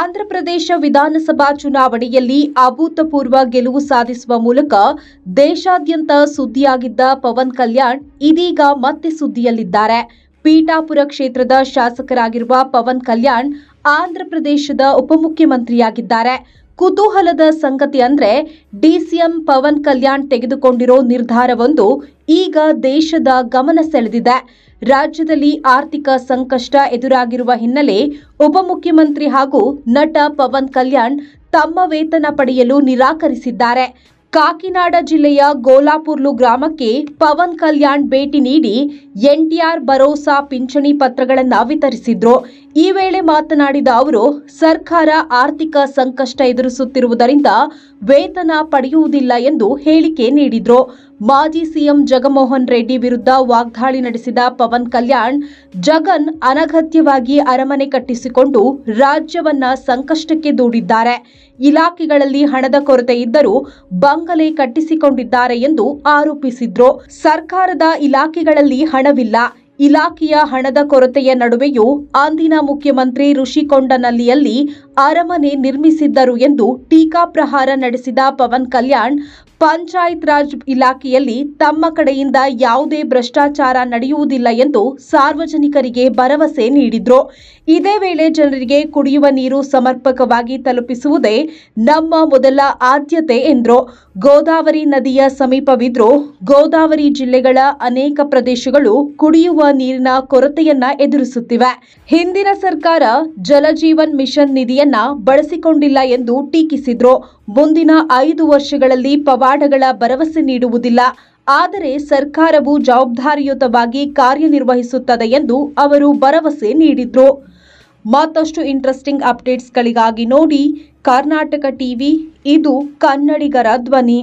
ಆಂಧ್ರಪ್ರದೇಶ ವಿಧಾನಸಭಾ ಚುನಾವಣೆಯಲ್ಲಿ ಅಭೂತಪೂರ್ವ ಗೆಲುವು ಸಾಧಿಸುವ ಮೂಲಕ ದೇಶಾದ್ಯಂತ ಸುದ್ದಿಯಾಗಿದ್ದ ಪವನ್ ಕಲ್ಯಾಣ್ ಇದೀಗ ಮತ್ತೆ ಸುದ್ದಿಯಲ್ಲಿದ್ದಾರೆ ಪೀಠಾಪುರ ಕ್ಷೇತ್ರದ ಶಾಸಕರಾಗಿರುವ ಪವನ್ ಕಲ್ಯಾಣ್ ಆಂಧ್ರಪ್ರದೇಶದ ಉಪಮುಖ್ಯಮಂತ್ರಿಯಾಗಿದ್ದಾರೆ ಕುತೂಹಲದ ಸಂಗತಿ ಅಂದ್ರೆ ಡಿಸಿಎಂ ಪವನ್ ಕಲ್ಯಾಣ್ ತೆಗೆದುಕೊಂಡಿರೋ ನಿರ್ಧಾರವೊಂದು ಈಗ ದೇಶದ ಗಮನ ಸೆಳೆದಿದೆ ರಾಜ್ಯದಲ್ಲಿ ಆರ್ಥಿಕ ಸಂಕಷ್ಟ ಎದುರಾಗಿರುವ ಹಿನ್ನೆಲೆ ಉಪಮುಖ್ಯಮಂತ್ರಿ ಹಾಗೂ ನಟ ಪವನ್ ಕಲ್ಯಾಣ್ ತಮ್ಮ ವೇತನ ಪಡೆಯಲು ನಿರಾಕರಿಸಿದ್ದಾರೆ ಕಾಕಿನಾಡ ಜಿಲ್ಲೆಯ ಗೋಲಾಪುರ್ಲು ಗ್ರಾಮಕ್ಕೆ ಪವನ್ ಕಲ್ಯಾಣ್ ಭೇಟಿ ನೀಡಿ ಎನ್ಟಿಆರ್ ಭರೋಸಾ ಪಿಂಚಣಿ ಪತ್ರಗಳನ್ನು ವಿತರಿಸಿದ್ರು ಈ ವೇಳೆ ಮಾತನಾಡಿದ ಅವರು ಸರ್ಕಾರ ಆರ್ಥಿಕ ಸಂಕಷ್ಟ ಎದುರಿಸುತ್ತಿರುವುದರಿಂದ ವೇತನ ಪಡೆಯುವುದಿಲ್ಲ ಎಂದು ಹೇಳಿಕೆ ನೀಡಿದ್ರು ಮಾಜಿ ಸಿಎಂ ಜಗನ್ಮೋಹನ್ ರೆಡ್ಡಿ ವಿರುದ್ಧ ವಾಗ್ದಾಳಿ ನಡೆಸಿದ ಪವನ್ ಕಲ್ಯಾಣ್ ಜಗನ್ ಅನಗತ್ಯವಾಗಿ ಅರಮನೆ ಕಟ್ಟಿಸಿಕೊಂಡು ರಾಜ್ಯವನ್ನ ಸಂಕಷ್ಟಕ್ಕೆ ದೂಡಿದ್ದಾರೆ ಇಲಾಖೆಗಳಲ್ಲಿ ಹಣದ ಕೊರತೆ ಇದ್ದರೂ ಬಂಗಲೆ ಕಟ್ಟಿಸಿಕೊಂಡಿದ್ದಾರೆ ಎಂದು ಆರೋಪಿಸಿದ್ರು ಸರ್ಕಾರದ ಇಲಾಖೆಗಳಲ್ಲಿ ಹಣವಿಲ್ಲ ಇಲಾಖೆಯ ಹಣದ ಕೊರತೆಯ ನಡುವೆಯೂ ಅಂದಿನ ಮುಖ್ಯಮಂತ್ರಿ ಋಷಿಕೊಂಡನಲ್ಲಿಯಲ್ಲಿ ಅರಮನೆ ನಿರ್ಮಿಸಿದ್ದರು ಎಂದು ಟೀಕಾ ಪ್ರಹಾರ ನಡೆಸಿದ ಪವನ್ ಕಲ್ಯಾಣ್ ಪಂಚಾಯತ್ ರಾಜ್ ಇಲಾಖೆಯಲ್ಲಿ ತಮ್ಮ ಕಡೆಯಿಂದ ಯಾವುದೇ ಭ್ರಷ್ಟಾಚಾರ ನಡೆಯುವುದಿಲ್ಲ ಎಂದು ಸಾರ್ವಜನಿಕರಿಗೆ ಭರವಸೆ ನೀಡಿದ್ರು ಇದೇ ವೇಳೆ ಜನರಿಗೆ ಕುಡಿಯುವ ನೀರು ಸಮರ್ಪಕವಾಗಿ ತಲುಪಿಸುವುದೇ ನಮ್ಮ ಮೊದಲ ಆದ್ಯತೆ ಎಂದರು ಗೋದಾವರಿ ನದಿಯ ಸಮೀಪವಿದ್ರೂ ಗೋದಾವರಿ ಜಿಲ್ಲೆಗಳ ಅನೇಕ ಪ್ರದೇಶಗಳು ಕುಡಿಯುವ ನೀರಿನ ಕೊರತೆಯನ್ನ ಎದುರಿಸುತ್ತಿವೆ ಹಿಂದಿನ ಸರ್ಕಾರ ಜಲಜೀವನ್ ಮಿಷನ್ ನಿಧಿಯನ್ನ ಬಳಸಿಕೊಂಡಿಲ್ಲ ಎಂದು ಟೀಕಿಸಿದ್ರು ಮುಂದಿನ ಐದು ವರ್ಷಗಳಲ್ಲಿ ಪವಾಡಗಳ ಭರವಸೆ ನೀಡುವುದಿಲ್ಲ ಆದರೆ ಸರ್ಕಾರವು ಜವಾಬ್ದಾರಿಯುತವಾಗಿ ಕಾರ್ಯನಿರ್ವಹಿಸುತ್ತದೆ ಎಂದು ಅವರು ಭರವಸೆ ನೀಡಿದ್ರು ಮತ್ತಷ್ಟು ಇಂಟ್ರೆಸ್ಟಿಂಗ್ ಅಪ್ಡೇಟ್ಸ್ಗಳಿಗಾಗಿ ನೋಡಿ ಕರ್ನಾಟಕ ಟಿವಿ ಇದು ಕನ್ನಡಿಗರ ಧ್ವನಿ